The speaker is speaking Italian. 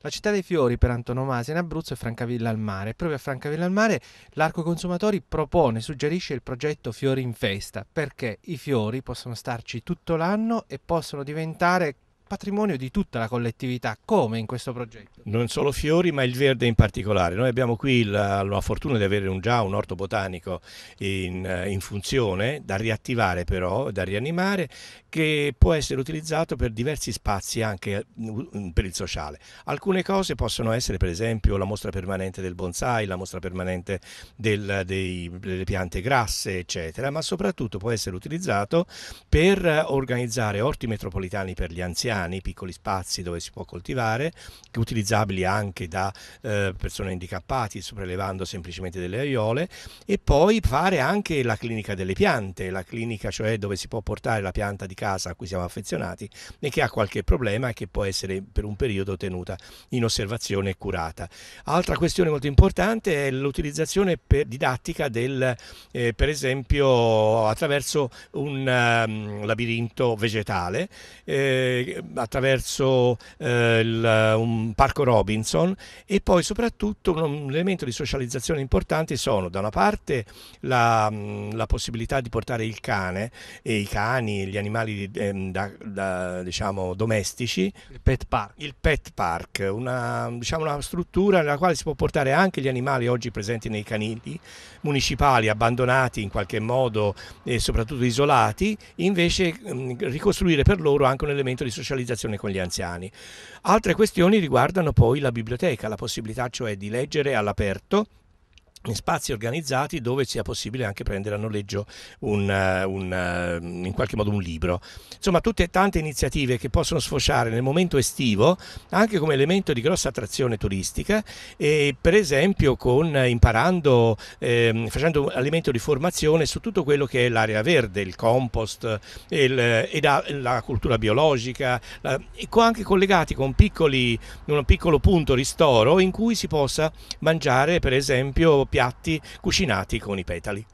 La città dei fiori per antonomasia in Abruzzo è Francavilla al Mare. Proprio a Francavilla al Mare l'Arco Consumatori propone, suggerisce il progetto Fiori in Festa, perché i fiori possono starci tutto l'anno e possono diventare patrimonio di tutta la collettività, come in questo progetto? Non solo fiori, ma il verde in particolare. Noi abbiamo qui la, la fortuna di avere un, già un orto botanico in, in, funzione, da riattivare però, da rianimare, che può essere utilizzato per diversi spazi anche mm, per il sociale. Alcune cose possono essere per esempio la mostra permanente del bonsai, la mostra permanente del, dei, delle piante grasse, eccetera, ma soprattutto può essere utilizzato per eh, organizzare orti metropolitani per gli anziani, piani, piccoli spazi dove si può coltivare, utilizzabili anche da eh, persone handicappate, sopraelevando semplicemente delle aiole e poi fare anche la clinica delle piante, la clinica cioè dove si può portare la pianta di casa a cui siamo affezionati e che ha qualche problema e che può essere per un periodo tenuta in osservazione e curata. Altra questione molto importante è l'utilizzazione didattica del, eh, per esempio attraverso un um, labirinto vegetale eh, attraverso eh, il, un parco Robinson e poi soprattutto un, elemento di socializzazione importante sono da una parte la, mm, la possibilità di portare il cane e i cani, gli animali eh, da, da, diciamo, domestici. Il pet park. Il pet park, una, diciamo, una struttura nella quale si può portare anche gli animali oggi presenti nei canili municipali, abbandonati in qualche modo e soprattutto isolati, invece mh, mm, ricostruire per loro anche un elemento di socializzazione socializzazione con gli anziani. Altre questioni riguardano poi la biblioteca, la possibilità cioè di leggere all'aperto in spazi organizzati dove sia possibile anche prendere a noleggio un, eh, un, eh, in qualche modo un libro. Insomma, tutte tante iniziative che possono sfociare nel momento estivo anche come elemento di grossa attrazione turistica e per esempio con, eh, imparando, eh, facendo elemento di formazione su tutto quello che è l'area verde, il compost e da, la cultura biologica, la, e anche collegati con piccoli, un piccolo punto ristoro in cui si possa mangiare per esempio piatti cucinati con i petali.